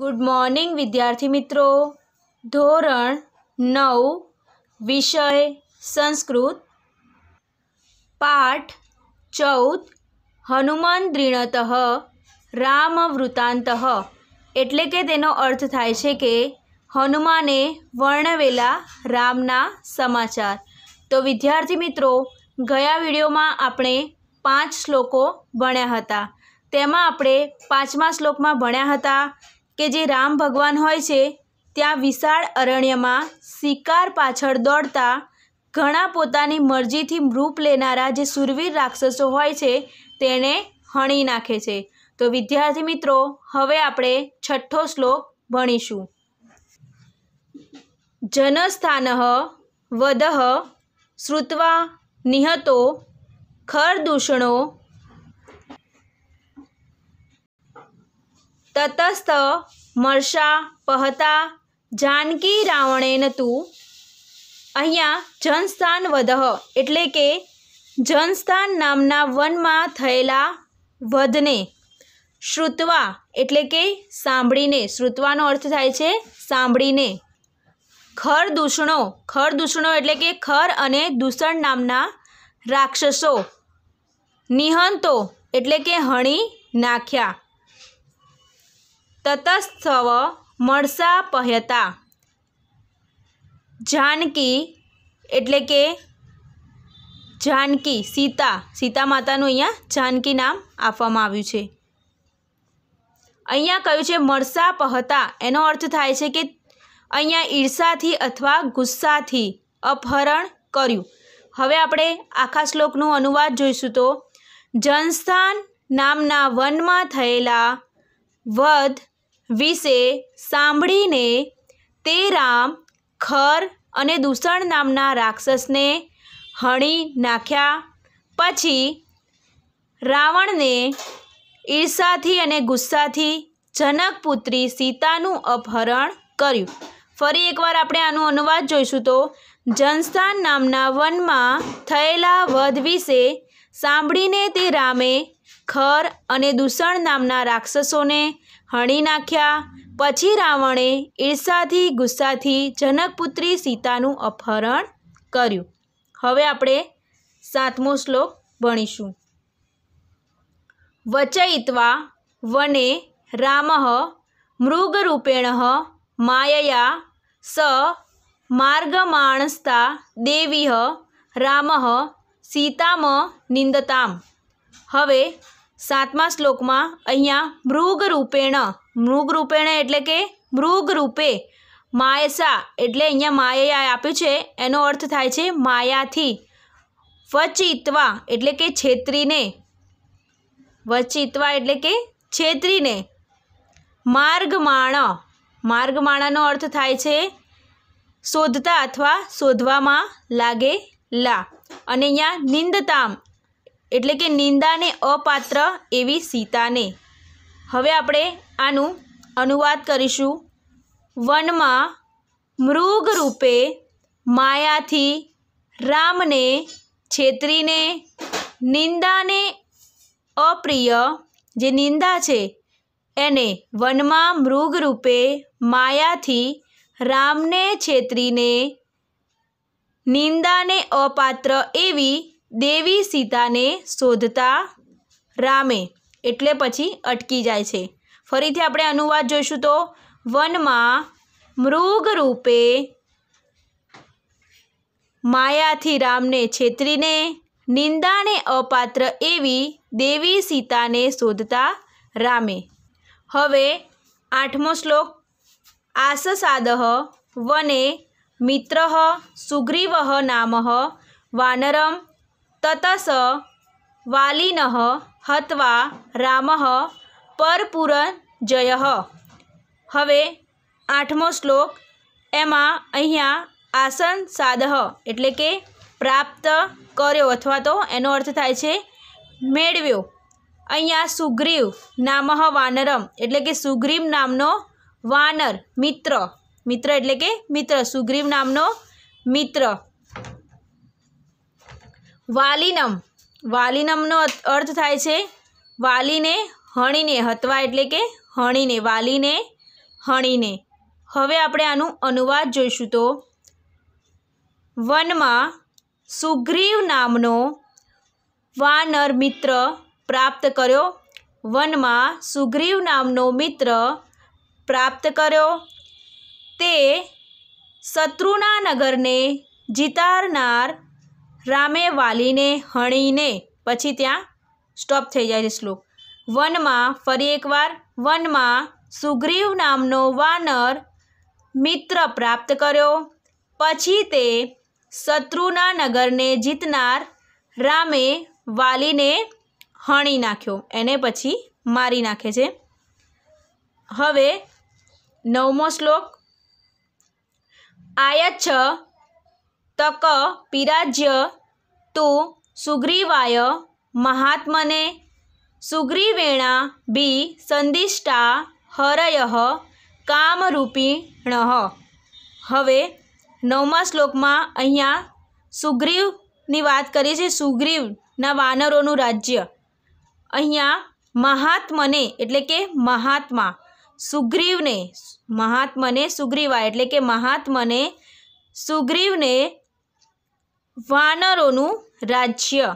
good morning વિદ્યાર્થી મિત્રો ધોરણ નવ વિષય સંસ્કૃત પાઠ ચૌદ હનુમાન દ્રિણત રામ વૃતાંત એટલે કે તેનો અર્થ થાય છે કે હનુમાને વર્ણવેલા રામના સમાચાર તો વિદ્યાર્થી મિત્રો ગયા વિડીયોમાં આપણે પાંચ શ્લોકો ભણ્યા હતા તેમાં આપણે પાંચમા શ્લોકમાં ભણ્યા હતા કે જે રામ ભગવાન હોય છે ત્યાં વિશાળ અરણ્યમાં શિકાર પાછળ દોડતા ઘણા પોતાની મરજીથી મૃપ લેનારા જે સુરવીર રાક્ષસો હોય છે તેને હણી નાખે છે તો વિદ્યાર્થી મિત્રો હવે આપણે છઠ્ઠો શ્લોક ભણીશું જનસ્થાન વદહ શ્રુત્વા નિહતો ખરદૂષણો તતસ્થ મર્ષા પહતા જાનકી રાવણેન તું અહીંયા જનસ્થાન વધ એટલે કે જનસ્થાન નામના વનમાં થયેલા વધને શ્રુતવા એટલે કે સાંભળીને શ્રુતવાનો અર્થ થાય છે સાંભળીને ખર દૂષણો ખર દૂષણો એટલે કે ખર અને દૂષણ નામના રાક્ષસો નિહંતો એટલે કે હણી નાખ્યા તતસ્થવ મળસા પહેતા જાનકી એટલે કે જાનકી સીતા સીતા માતાનું અહીંયા જાનકી નામ આપવામાં આવ્યું છે અહીંયા કહ્યું છે મળસા પહતા એનો અર્થ થાય છે કે અહીંયા ઈર્ષાથી અથવા ગુસ્સાથી અપહરણ કર્યું હવે આપણે આખા શ્લોકનું અનુવાદ જોઈશું તો જનસ્થાન નામના વનમાં થયેલા વધ વિશે સાંભળીને તે રામ ખર અને દૂષણ નામના રાક્ષસને હણી નાખ્યા પછી રાવણને ઈર્ષાથી અને ગુસ્સાથી જનકપુત્રી સીતાનું અપહરણ કર્યું ફરી એકવાર આપણે આનો અનુવાદ જોઈશું તો જનસ્થાન નામના વનમાં થયેલા વધ વિશે સાંભળીને તે રામે ખર અને દૂષણ નામના રાક્ષસોને હણી નાખ્યા પછી રાવણે ઈર્ષાથી ગુસ્સાથી જનકપુત્રી સીતાનું અપહરણ કર્યું હવે આપણે સાતમો શ્લોક ભણીશું વચયિત્વા વને રામઃ મૃગરૂપેણ માયયા સ માર્ગમાણસ્તા દેવી રામઃ સીતામ નિંદતામ હવે સાતમા શ્લોકમાં અહીંયા મૃગરૂપેણ મૃગરૂપેણ એટલે કે મૃગરૂપે માયસા એટલે અહીંયા માયા આપ્યું છે એનો અર્થ થાય છે માયાથી વચિત્વા એટલે કે છેતરીને વચિત્વા એટલે કે છેતરીને માર્ગમાણ માર્ગમાણાનો અર્થ થાય છે શોધતા અથવા શોધવામાં લાગેલા અને અહીંયા નિંદતામ એટલે કે નિંદાને અપાત્ર એવી સીતાને હવે આપણે આનું અનુવાદ કરીશું વનમાં મૃગરૂપે માયાથી રામને છેતરીને નિંદાને અપ્રિય જે નિંદા છે એને વનમાં મૃગરૂપે માયાથી રામને છેતરીને નિંદાને અપાત્ર એવી દેવી સીતાને શોધતા રામે એટલે પછી અટકી જાય છે ફરીથી આપણે અનુવાદ જોઈશું તો વનમાં મૃગરૂપે રૂપે માયાથી રામને છેતરીને નિંદાને અપાત્ર એવી દેવી સીતાને શોધતા રામે હવે આઠમો શ્લોક આસસાદ વને મિત્ર સુગ્રીવ નામ વાનરમ તતસ વાલિન હત્વા રામ પરપુરન જય હવે આઠમો શ્લોક એમાં અહીંયા આસન સાદહ એટલે કે પ્રાપ્ત કર્યો અથવા તો એનો અર્થ થાય છે મેળવ્યો અહીંયા સુગ્રીવ નામહ વાનરમ એટલે કે સુગ્રીવ નામનો વાનર મિત્ર મિત્ર એટલે કે મિત્ર સુગ્રીવ નામનો મિત્ર વાલિનમ વાલિનમનો અર્થ થાય છે વાલીને હણીને હતવા એટલે કે હણીને વાલીને હણીને હવે આપણે આનું અનુવાદ જોઈશું તો વનમાં સુગ્રીવ નામનો વાનર મિત્ર પ્રાપ્ત કર્યો વનમાં સુગ્રીવ નામનો મિત્ર પ્રાપ્ત કર્યો તે શત્રુના નગરને જીતારનાર રામે વાલીને હણીને પછી ત્યાં સ્ટોપ થઈ જાય છે શ્લોક વનમાં ફરી એકવાર વનમાં સુગ્રીવ નામનો વાનર મિત્ર પ્રાપ્ત કર્યો પછી તે શત્રુના નગરને જીતનાર રામે વાલીને હણી નાખ્યો એને પછી મારી નાખે છે હવે નવમો શ્લોક આયચ્છ તક પિરાજ્ય તું સુગ્રીવાય મહાત્મને સુગ્રીવેણા બી સંદિષ્ટા હરય કામરૂપિણ હવે નવમા શ્લોકમાં અહીંયા સુગ્રીવની વાત કરી છે સુગ્રીવના વાનરોનું રાજ્ય અહીંયા મહાત્મને એટલે કે મહાત્મા સુગ્રીવને મહાત્મને સુગ્રીવા એટલે કે મહાત્મને સુગ્રીવને વાનરોનું રાજ્ય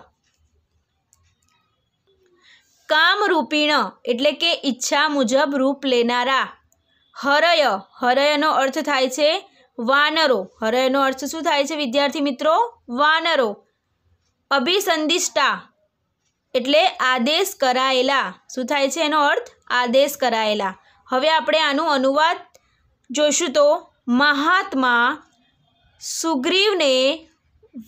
કામરૂપીણ એટલે કે ઈચ્છા મુજબ રૂપ લેનારા હરય હરયનો અર્થ થાય છે વાનરો હરયનો અર્થ શું થાય છે વિદ્યાર્થી મિત્રો વાનરો અભિસંદિષ્ટા એટલે આદેશ કરાયેલા શું થાય છે એનો અર્થ આદેશ કરાયેલા હવે આપણે આનું અનુવાદ જોઈશું તો મહાત્મા સુગ્રીવને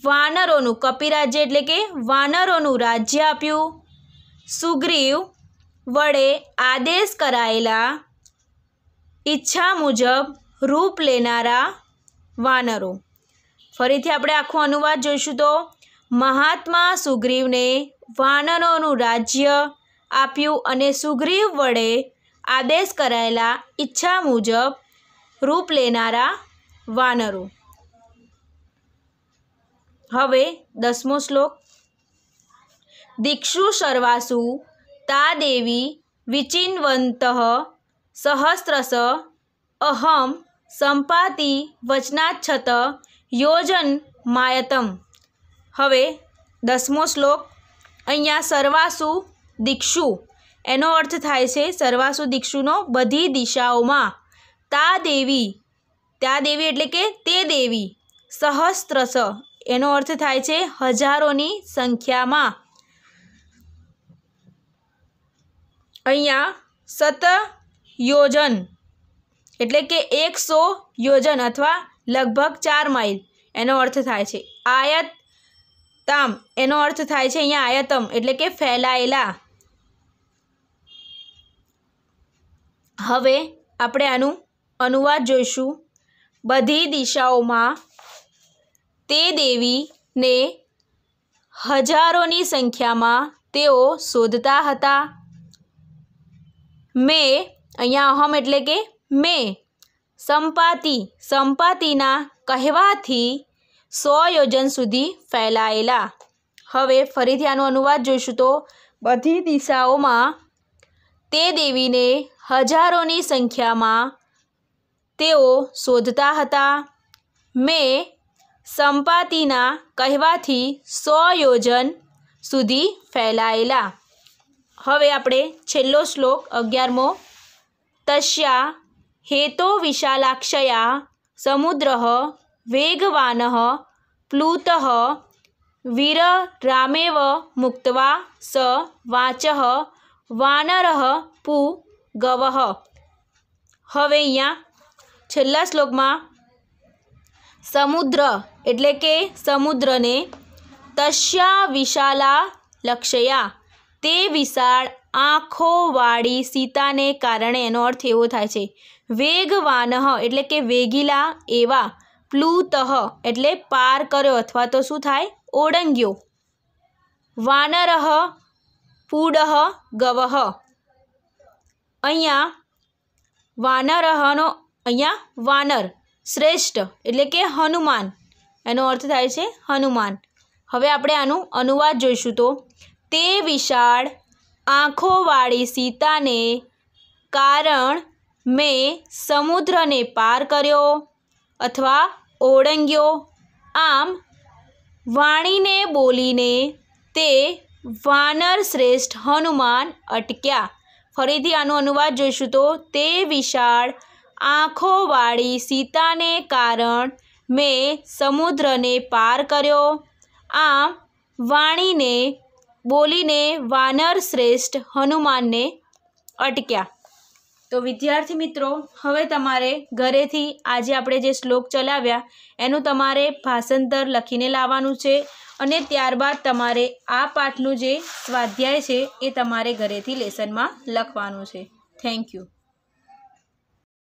વાનરોનું કપિરાજ્ય એટલે કે વાનરોનું રાજ્ય આપ્યું સુગ્રીવ વડે આદેશ કરાયેલા ઈચ્છા મુજબ રૂપ લેનારા વાનરો ફરીથી આપણે આખો અનુવાદ જોઈશું તો મહાત્મા સુગ્રીવને વાનરોનું રાજ્ય આપ્યું અને સુગ્રીવ વડે આદેશ કરાયેલા ઈચ્છા મુજબ રૂપ લેનારા વાનરો હવે દસમો શ્લોક દીક્ષુ સર્વાસુ તા દેવી વિચિન્વંત સહસ્રસ અહમ સંપાતિ વચનાચ્છત યોજન માયતમ હવે દસમો શ્લોક અહીંયા સર્વાસુ દીક્ષુ એનો અર્થ થાય છે સર્વાસુ દીક્ષુનો બધી દિશાઓમાં તા દેવી ત્યાં દેવી એટલે કે તે દેવી સહસ્ત્રસ એનો અર્થ થાય છે હજારોની સંખ્યામાં અહીંયા સત યોજન એટલે કે એકસો યોજન અથવા લગભગ ચાર માઇલ એનો અર્થ થાય છે આયત એનો અર્થ થાય છે અહીંયા આયતમ એટલે કે ફેલાયેલા હવે આપણે આનું અનુવાદ જોઈશું બધી દિશાઓમાં તે દેવીને હજારોની સંખ્યામાં તેઓ શોધતા હતા મેં અહીંયા અહમ એટલે કે મેં સંપાતિ સંપાતિના કહેવાથી સો યોજન સુધી ફેલાયેલા હવે ફરીથી આનો અનુવાદ જોઈશું તો બધી દિશાઓમાં તે દેવીને હજારોની સંખ્યામાં તેઓ શોધતા હતા મેં સંપાતિના કહેવાથી સો યોજન સુધી ફેલાયેલા હવે આપણે છેલ્લો શ્લોક અગિયારમો તસ્યા હેતો વિશાલાક્ષયા સમુદ્ર વેગવાન પ્લુત વીર મુક્તવા સ વાચ વાનર પુ ગવ હવે અહીંયા છેલ્લા શ્લોકમાં સમુદ્ર એટલે કે સમુદ્રને તશ્યા વિશાલા લક્ષયા તે વિશાળ આંખોવાળી સીતાને કારણે એનો અર્થ એવો થાય છે વેગવાનહ એટલે કે વેગીલા એવા પ્લુતઃ એટલે પાર કર્યો અથવા તો શું થાય ઓળંગ્યો વાનરહ પૂડહ ગવહ અહીંયા વાનરહનો અહીંયા વાનર શ્રેષ્ઠ એટલે કે હનુમાન એનો અર્થ થાય છે હનુમાન હવે આપણે આનું અનુવાદ જોઈશું તો તે વિશાળ આંખોવાળી સીતાને કારણ મેં સમુદ્રને પાર કર્યો અથવા ઓળંગ્યો આમ વાણીને બોલીને તે વાનર શ્રેષ્ઠ હનુમાન અટક્યા ફરીથી આનો અનુવાદ જોઈશું તો તે વિશાળ આંખોવાળી સીતાને કારણ મેં સમુદ્રને પાર કર્યો આમ વાણીને બોલીને વાનર શ્રેષ્ઠ હનુમાનને અટક્યા તો વિદ્યાર્થી મિત્રો હવે તમારે ઘરેથી આજે આપણે જે શ્લોક ચલાવ્યા એનું તમારે ભાષાંતર લખીને લાવવાનું છે અને ત્યારબાદ તમારે આ પાઠનું જે સ્વાધ્યાય છે એ તમારે ઘરેથી લેસનમાં લખવાનું છે થેન્ક યુ